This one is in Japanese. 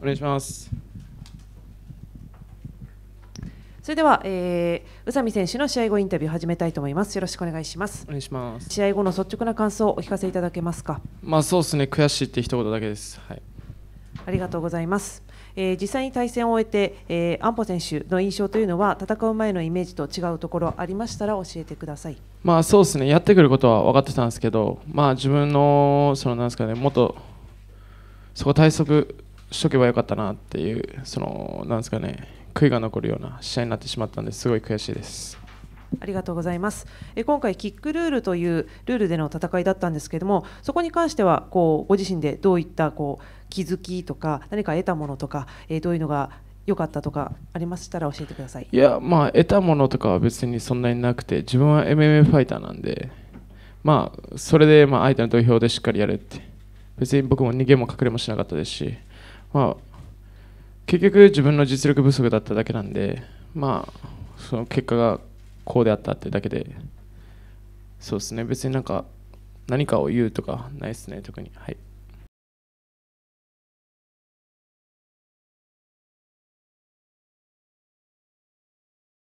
お願いしますそれでは、えー、宇佐美選手の試合後インタビューを始めたいと思います。よろしくお願いします。お願いします。試合後の率直な感想をお聞かせいただけますか。まあ、そうですね。悔しいって一言だけです。はい。ありがとうございます。えー、実際に対戦を終えて、えー、安保選手の印象というのは戦う前のイメージと違うところありましたら教えてください。まあ、そうですね。やってくることは分かってたんですけど、まあ自分のそのなんですかね、もっとそこ対策しとけばよかったなっていう、そのなんですかね、悔いが残るような試合になってしまったんですごい悔しいです。ありがとうございます。え今回キックルールというルールでの戦いだったんですけれども、そこに関してはこうご自身でどういったこう気づきとか何か得たものとか、えどういうのが良かったとかありましたら教えてください。いやまあ得たものとかは別にそんなになくて、自分は MMA ファイターなんで、まあそれでまあ相手の土俵でしっかりやるって、別に僕も逃げも隠れもしなかったですし。まあ、結局自分の実力不足だっただけなんで、まあ、その結果がこうであったってだけでそうですね別になんか何かを言うとかないですね特にはい